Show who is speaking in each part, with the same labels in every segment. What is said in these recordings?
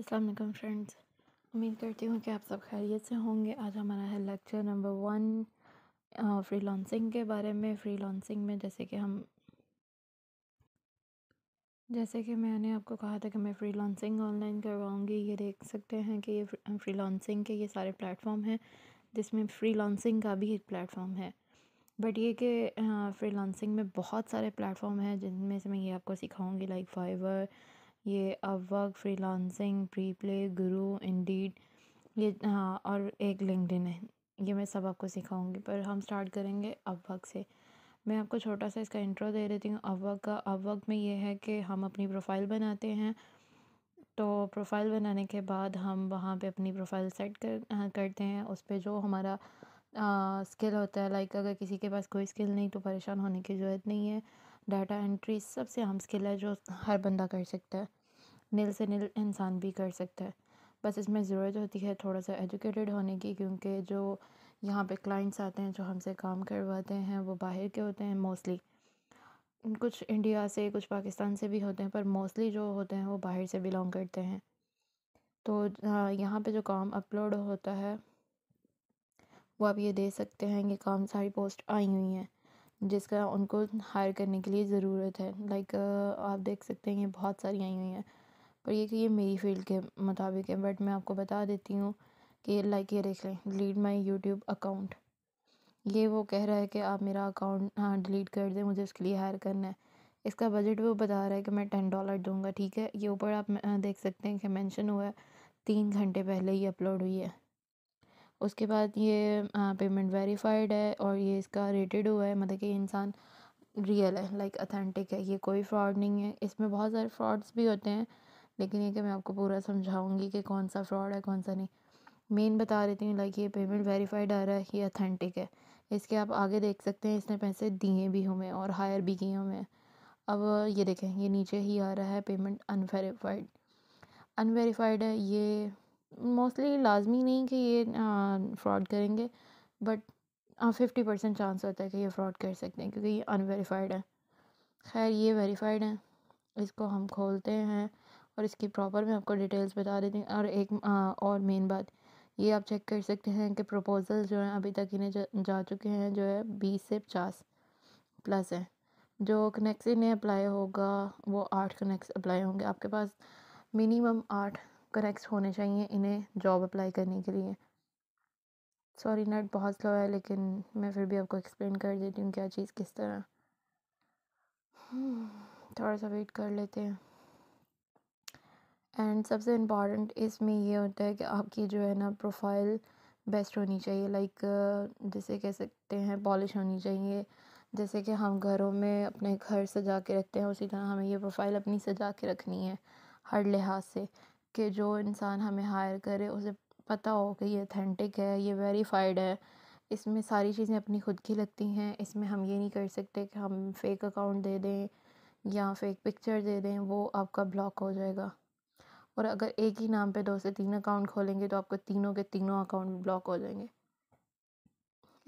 Speaker 1: Aslam friends उम्मीद करती हूँ कि आप सब खैरियत से होंगे आज हमारा है lecture number one freelancing के बारे में फ्री लॉन्सिंग में जैसे कि हम जैसे कि मैंने आपको कहा था कि मैं फ्री लॉन्सिंग ऑनलाइन करवाऊँगी ये देख सकते हैं कि ये फ्री लॉन्सिंग uh, के ये सारे प्लेटफॉर्म हैं जिसमें फ्री लॉन्सिंग का भी एक प्लेटफॉर्म है बट ये कि फ्री uh, लॉन्सिंग में बहुत सारे प्लेटफॉर्म हैं जिनमें से मैं ये आपको सिखाऊँगी लाइक फाइवर ये Upwork freelancing play Guru Indeed ये हाँ और एक लिंकडिन है ये मैं सब आपको सिखाऊंगी पर हम स्टार्ट करेंगे अवक़ से मैं आपको छोटा सा इसका इंट्रो दे देती हूँ अपवर्क का अपवर्क में ये है कि हम अपनी प्रोफाइल बनाते हैं तो प्रोफाइल बनाने के बाद हम वहाँ पे अपनी प्रोफाइल सेट कर हाँ, करते हैं उस पर जो हमारा आ, स्किल होता है लाइक अगर किसी के पास कोई स्किल नहीं तो परेशान होने की ज़रूरत नहीं है डाटा एंट्री सबसे हम स्किल है जो हर बंदा कर सकता है नील से नील इंसान भी कर सकता है बस इसमें ज़रूरत होती है थोड़ा सा एजुकेटेड होने की क्योंकि जो यहाँ पे क्लाइंट्स आते हैं जो हमसे काम करवाते हैं वो बाहर के होते हैं मोस्टली कुछ इंडिया से कुछ पाकिस्तान से भी होते हैं पर मोस्टली जो होते हैं वो बाहर से बिलोंग करते हैं तो यहाँ पे जो काम अपलोड होता है वो आप ये दे सकते हैं कि काम सारी पोस्ट आई हुई हैं जिसका उनको हायर करने के लिए ज़रूरत है लाइक आप देख सकते हैं ये बहुत सारी आई हुई हैं और ये कि ये मेरी फील्ड के मुताबिक है बट मैं आपको बता देती हूँ कि लाइक ये देख लें डिलीट माई यूट्यूब अकाउंट ये वो कह रहा है कि आप मेरा अकाउंट हाँ डिलीट कर दें मुझे उसके लिए हायर करना है इसका बजट वो बता रहा है कि मैं टेन डॉलर दूंगा ठीक है ये ऊपर आप देख सकते हैं कि मेंशन हुआ है तीन घंटे पहले ही अपलोड हुई है उसके बाद ये पेमेंट वेरीफाइड है और ये इसका रेटेड हुआ है मतलब कि इंसान रियल है लाइक अथेंटिक है ये कोई फ्रॉड नहीं है इसमें बहुत सारे फ्रॉड्स भी होते हैं लेकिन ये कि मैं आपको पूरा समझाऊंगी कि कौन सा फ्रॉड है कौन सा नहीं मेन बता देती हूँ लाइक ये पेमेंट वेरीफाइड आ रहा है ये अथेंटिक है इसके आप आगे देख सकते हैं इसने पैसे दिए भी हमें और हायर भी किए हमें अब ये देखें ये नीचे ही आ रहा है पेमेंट अनवेरीफाइड अनवेरीफाइड है ये मोस्टली लाजमी नहीं कि ये फ्रॉड करेंगे बट फिफ्टी परसेंट चांस होता है कि ये फ्रॉड कर सकते हैं क्योंकि ये अनवेरीफाइड है खैर ये वेरीफाइड है इसको हम खोलते हैं और इसकी प्रॉपर मैं आपको डिटेल्स बता देती हूँ और एक आ, और मेन बात ये आप चेक कर सकते हैं कि प्रपोज़ल जो हैं अभी तक इन्हें जा, जा चुके हैं जो है बीस से पचास प्लस हैं जो कनेक्स इन्हें अप्लाई होगा वो आठ कनेक्स अप्लाई होंगे आपके पास मिनिमम आठ कनेक्ट होने चाहिए इन्हें जॉब अप्लाई करने के लिए सॉरी नेट बहुत स्लो है लेकिन मैं फिर भी आपको एक्सप्लेन कर देती हूँ क्या चीज़ किस तरह hmm, थोड़ा सा वेट कर लेते हैं एंड सबसे इम्पॉर्टेंट इसमें ये होता है कि आपकी जो है ना प्रोफाइल बेस्ट होनी चाहिए लाइक जैसे कह सकते हैं पॉलिश होनी चाहिए जैसे कि हम घरों में अपने घर सजा के रखते हैं उसी तरह हमें ये प्रोफाइल अपनी सजा के रखनी है हर लिहाज से कि जो इंसान हमें हायर करे उसे पता हो कि ये अथेंटिक है ये वेरीफाइड है इसमें सारी चीज़ें अपनी खुद की लगती हैं इसमें हम ये नहीं कर सकते कि हम फेक अकाउंट दे दें या फेक पिक्चर दे दें वो आपका ब्लॉक हो जाएगा और अगर एक ही नाम पे दो से तीन अकाउंट खोलेंगे तो आपको तीनों के तीनों अकाउंट ब्लॉक हो जाएंगे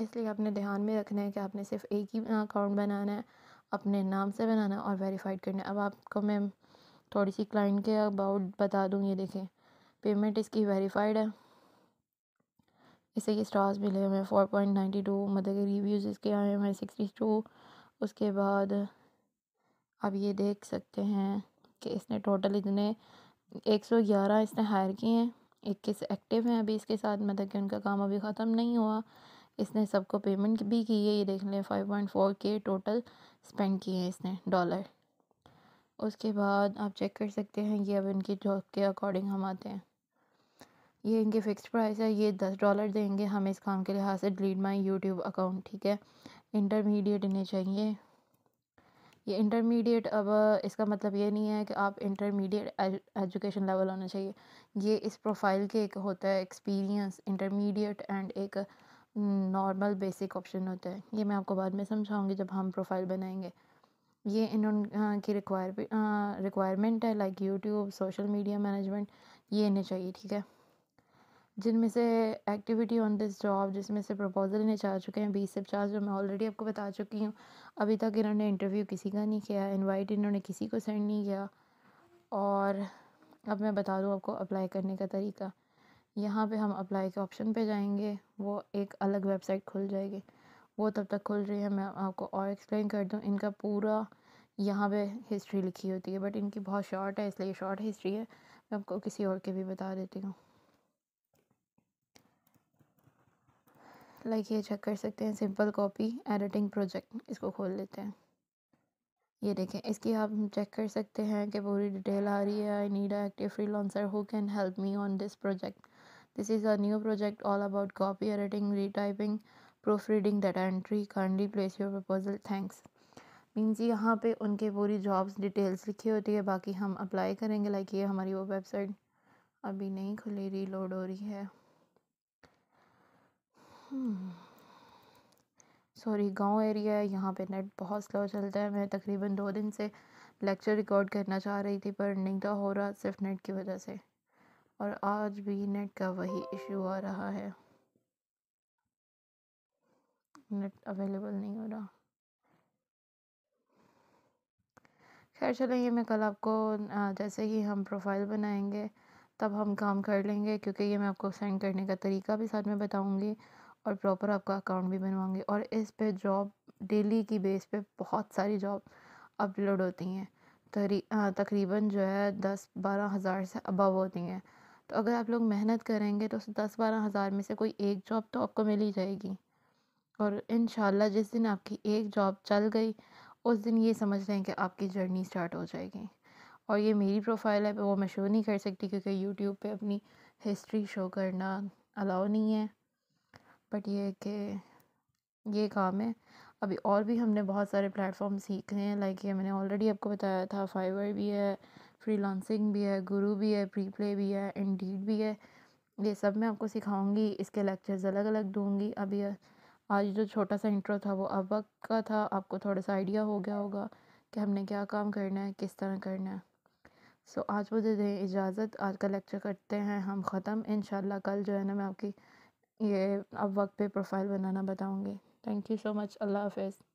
Speaker 1: इसलिए आपने ध्यान में रखना है कि आपने सिर्फ एक ही अकाउंट बनाना है अपने नाम से बनाना है और वेरीफाइड करना है अब आपको मैं थोड़ी सी क्लाइंट के अबाउट बता दूँ ये देखें पेमेंट इसकी वेरीफाइड है इसे ये स्टार्स मिले हुए हैं फोर पॉइंट नाइन्टी टू मतलब कि रिव्यूज़ इसके आए हुए हैं सिक्सटी टू उसके बाद आप ये देख सकते हैं कि इसने टोटल इतने एक सौ ग्यारह इसने हायर किए हैं इक्कीस एक्टिव हैं अभी इसके साथ मतलब कि उनका काम अभी ख़त्म नहीं हुआ इसने सबको पेमेंट भी की है ये देख लें फाइव पॉइंट फोर के टोटल स्पेंड किए हैं इसने डॉलर उसके बाद आप चेक कर सकते हैं ये अब इनकी जॉब के अकॉर्डिंग हम आते हैं ये इनके फिक्स प्राइस है ये दस डॉलर देंगे हमें इस काम के लिहाज से डिलीट माई यूट्यूब अकाउंट ठीक है इंटरमीडिएट इन्हें चाहिए ये इंटरमीडिएट अब इसका मतलब ये नहीं है कि आप इंटरमीडिएट एजुकेशन लेवल होना चाहिए ये इस प्रोफाइल के एक होता है एक्सपीरियंस इंटरमीडिएट एंड एक नॉर्मल बेसिक ऑप्शन होता है ये मैं आपको बाद में समझाऊंगी जब हम प्रोफाइल बनाएंगे ये इन की रिक्वायर रिक्वायरमेंट है like YouTube social media management ये इन्हें चाहिए ठीक है जिनमें से एक्टिविटी ऑन दिस जॉब जिसमें से प्रपोजल इन्हें चाह चुके हैं बीस से पचास जो मैं ऑलरेडी आपको बता चुकी हूँ अभी तक इन्होंने इंटरव्यू किसी का नहीं किया इनवाइट इन्होंने किसी को सेंड नहीं किया और अब मैं बता दूँ आपको अप्लाई करने का तरीका यहाँ पे हम अप्लाई के ऑप्शन पे जाएंगे वो एक अलग वेबसाइट खुल जाएगी वो तब तक खुल रही है मैं आपको और एक्सप्लेन कर दूँ इनका पूरा यहाँ पे हिस्ट्री लिखी होती है बट इनकी बहुत शॉर्ट है इसलिए शॉर्ट हिस्ट्री है मैं आपको किसी और के भी बता देती हूँ लाइक ये चेक कर सकते हैं सिंपल कॉपी एडिटिंग प्रोजेक्ट इसको खोल लेते हैं ये देखें इसकी आप चेक कर सकते हैं कि पूरी डिटेल आ रही है I need active freelancer who can help me on this project this is a new project all about copy editing retyping proofreading data entry kindly place your proposal thanks means यहाँ पे उनके पूरी jobs details लिखी होती है बाकी हम apply करेंगे लाइक ये हमारी वो वेबसाइट अभी नहीं खुली रीलोड हो रही है सॉरी गांव एरिया है यहाँ पे नेट बहुत स्लो चलता है मैं तकरीबन दो दिन से लेक्चर रिकॉर्ड करना चाह रही थी पर नहीं तो हो रहा सिर्फ नेट की वजह से और आज भी नेट का वही इशू आ रहा है नेट अवेलेबल नहीं हो रहा खैर ये मैं कल आपको जैसे ही हम प्रोफाइल बनाएंगे तब हम काम कर लेंगे क्योंकि ये मैं आपको सेंड करने का तरीका भी साथ में बताऊंगी और प्रॉपर आपका अकाउंट भी बनवाएंगे और इस पे जॉब डेली की बेस पे बहुत सारी जॉब अपलोड होती हैं तरी तकरीबन जो है दस बारह हज़ार से अबव होती हैं तो अगर आप लोग मेहनत करेंगे तो दस बारह हज़ार में से कोई एक जॉब तो आपको मिल ही जाएगी और इन जिस दिन आपकी एक जॉब चल गई उस दिन ये समझ लें कि आपकी जर्नी स्टार्ट हो जाएगी और ये मेरी प्रोफाइल है वो मैं शो नहीं कर सकती क्योंकि यूट्यूब पे अपनी हिस्ट्री शो करना अलाउ नहीं है बट ये कि ये काम है अभी और भी हमने बहुत सारे प्लेटफॉर्म सीखे हैं लाइक ये मैंने ऑलरेडी आपको बताया था फाइवर भी है फ्री भी है गुरु भी है प्री प्ले भी है इंडीड भी है ये सब मैं आपको सिखाऊंगी इसके लेक्चर्स अलग अलग दूंगी अभी आज जो छोटा सा इंट्रो था वो वक्त का था आपको थोड़ा सा आइडिया हो गया होगा कि हमने क्या काम करना है किस तरह करना है सो so, आज मुझे दें इजाज़त आज का लेक्चर करते हैं हम ख़त्म इन कल जो है ना मैं आपकी ये अब वक्त पे प्रोफाइल बनाना बताऊँगी थैंक यू सो मच अल्लाह हाफिज़